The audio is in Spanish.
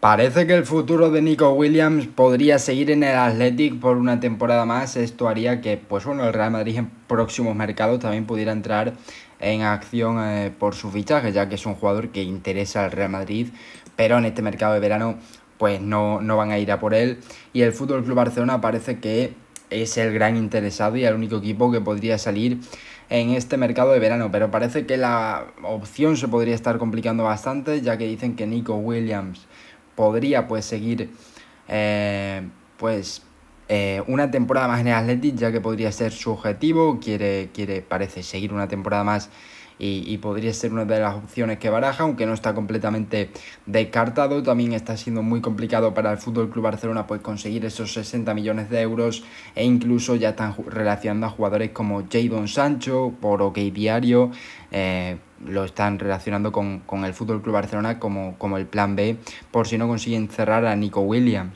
Parece que el futuro de Nico Williams podría seguir en el Athletic por una temporada más. Esto haría que, pues bueno, el Real Madrid en próximos mercados también pudiera entrar en acción eh, por su fichaje, ya que es un jugador que interesa al Real Madrid, pero en este mercado de verano pues no, no van a ir a por él. Y el Fútbol Club Barcelona parece que es el gran interesado y el único equipo que podría salir en este mercado de verano, pero parece que la opción se podría estar complicando bastante, ya que dicen que Nico Williams podría pues seguir eh, pues eh, una temporada más en el Athletic, ya que podría ser su objetivo, quiere, quiere parece seguir una temporada más y, podría ser una de las opciones que baraja, aunque no está completamente descartado. También está siendo muy complicado para el FC Club Barcelona pues, conseguir esos 60 millones de euros e incluso ya están relacionando a jugadores como Jadon Sancho por OK Diario. Eh, lo están relacionando con, el FC Club Barcelona como, como el plan B por si no consiguen cerrar a Nico Williams.